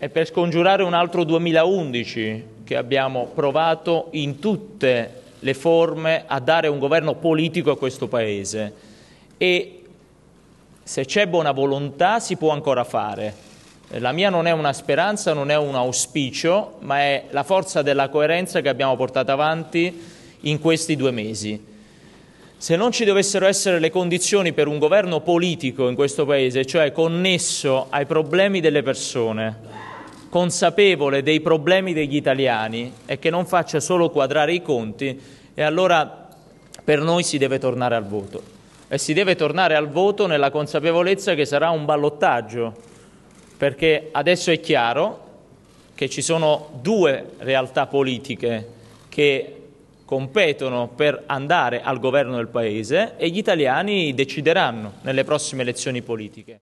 è per scongiurare un altro 2011 che abbiamo provato in tutte le forme a dare un governo politico a questo Paese e se c'è buona volontà si può ancora fare. La mia non è una speranza, non è un auspicio, ma è la forza della coerenza che abbiamo portato avanti in questi due mesi. Se non ci dovessero essere le condizioni per un governo politico in questo Paese, cioè connesso ai problemi delle persone, consapevole dei problemi degli italiani e che non faccia solo quadrare i conti e allora per noi si deve tornare al voto. E si deve tornare al voto nella consapevolezza che sarà un ballottaggio, perché adesso è chiaro che ci sono due realtà politiche che competono per andare al governo del Paese e gli italiani decideranno nelle prossime elezioni politiche.